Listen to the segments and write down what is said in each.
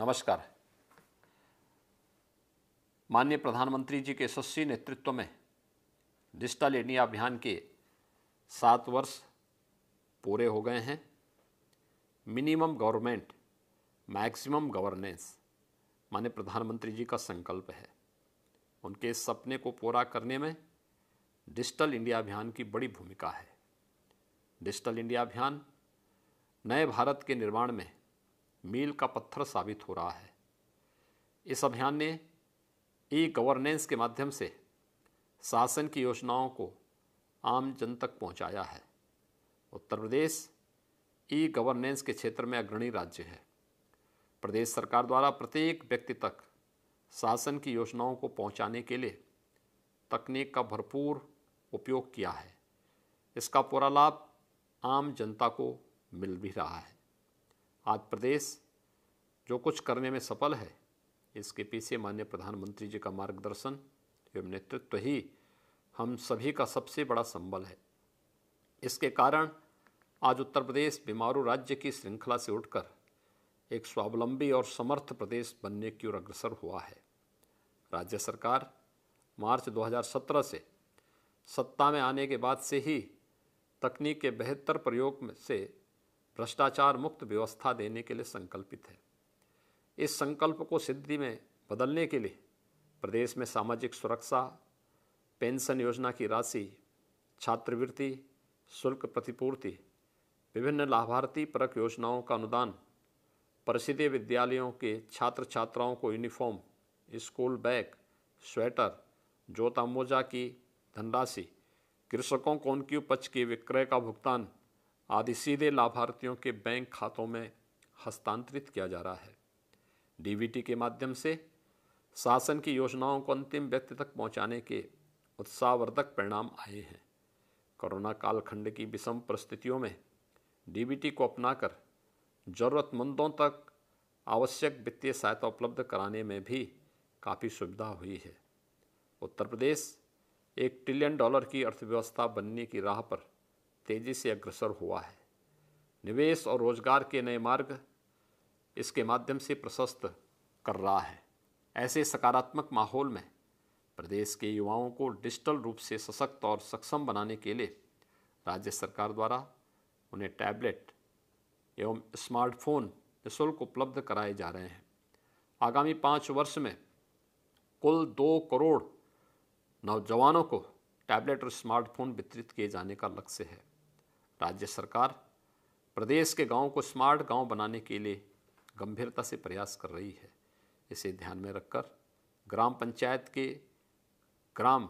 नमस्कार माननीय प्रधानमंत्री जी के यशस्वी नेतृत्व में डिजिटल इंडिया अभियान के सात वर्ष पूरे हो गए हैं मिनिमम गवर्नमेंट मैक्सिमम गवर्नेंस माननीय प्रधानमंत्री जी का संकल्प है उनके सपने को पूरा करने में डिजिटल इंडिया अभियान की बड़ी भूमिका है डिजिटल इंडिया अभियान नए भारत के निर्माण में मील का पत्थर साबित हो रहा है इस अभियान ने ई गवर्नेंस के माध्यम से शासन की योजनाओं को आम जन तक पहुंचाया है उत्तर प्रदेश ई गवर्नेंस के क्षेत्र में अग्रणी राज्य है प्रदेश सरकार द्वारा प्रत्येक व्यक्ति तक शासन की योजनाओं को पहुंचाने के लिए तकनीक का भरपूर उपयोग किया है इसका पूरा लाभ आम जनता को मिल भी रहा है आज प्रदेश जो कुछ करने में सफल है इसके पीछे माननीय प्रधानमंत्री जी का मार्गदर्शन एवं नेतृत्व तो ही हम सभी का सबसे बड़ा संबल है इसके कारण आज उत्तर प्रदेश बीमारू राज्य की श्रृंखला से उठकर एक स्वावलंबी और समर्थ प्रदेश बनने की ओर अग्रसर हुआ है राज्य सरकार मार्च 2017 से सत्ता में आने के बाद से ही तकनीक के बेहतर प्रयोग से भ्रष्टाचार मुक्त व्यवस्था देने के लिए संकल्पित है इस संकल्प को सिद्धि में बदलने के लिए प्रदेश में सामाजिक सुरक्षा पेंशन योजना की राशि छात्रवृत्ति शुल्क प्रतिपूर्ति विभिन्न लाभार्थी परक योजनाओं का अनुदान प्रसिद्ध विद्यालयों के छात्र छात्राओं को यूनिफॉर्म स्कूल बैग स्वेटर जोतामोजा की धनराशि कृषकों को उनकी उपज के विक्रय का भुगतान आदि सीधे लाभार्थियों के बैंक खातों में हस्तांतरित किया जा रहा है डीबीटी के माध्यम से शासन की योजनाओं को अंतिम व्यक्ति तक पहुंचाने के उत्साहवर्धक परिणाम आए हैं कोरोना कालखंड की विषम परिस्थितियों में डीबीटी को अपनाकर ज़रूरतमंदों तक आवश्यक वित्तीय सहायता उपलब्ध कराने में भी काफ़ी सुविधा हुई है उत्तर प्रदेश एक ट्रिलियन डॉलर की अर्थव्यवस्था बनने की राह पर तेजी से अग्रसर हुआ है निवेश और रोजगार के नए मार्ग इसके माध्यम से प्रशस्त कर रहा है ऐसे सकारात्मक माहौल में प्रदेश के युवाओं को डिजिटल रूप से सशक्त और सक्षम बनाने के लिए राज्य सरकार द्वारा उन्हें टैबलेट एवं स्मार्टफोन निःशुल्क उपलब्ध कराए जा रहे हैं आगामी पाँच वर्ष में कुल दो करोड़ नौजवानों को टैबलेट और स्मार्टफोन वितरित किए जाने का लक्ष्य है राज्य सरकार प्रदेश के गांव को स्मार्ट गांव बनाने के लिए गंभीरता से प्रयास कर रही है इसे ध्यान में रखकर ग्राम पंचायत के ग्राम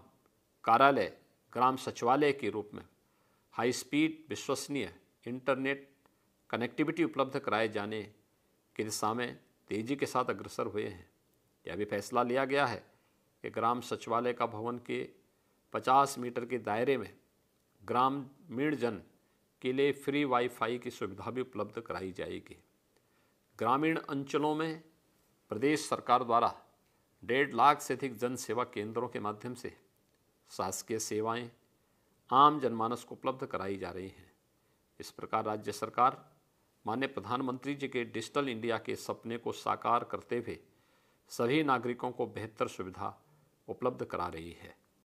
कार्यालय ग्राम सचिवालय के रूप में हाई स्पीड विश्वसनीय इंटरनेट कनेक्टिविटी उपलब्ध कराए जाने के दिशा में तेजी के साथ अग्रसर हुए हैं यह भी फैसला लिया गया है कि ग्राम सचिवालय का भवन के 50 मीटर के दायरे में ग्रामीण जन के लिए फ्री वाईफाई की सुविधा भी उपलब्ध कराई जाएगी ग्रामीण अंचलों में प्रदेश सरकार द्वारा डेढ़ लाख से अधिक जन सेवा केंद्रों के माध्यम से शासकीय सेवाएं आम जनमानस को उपलब्ध कराई जा रही हैं इस प्रकार राज्य सरकार माननीय प्रधानमंत्री जी के डिजिटल इंडिया के सपने को साकार करते हुए सभी नागरिकों को बेहतर सुविधा उपलब्ध करा रही है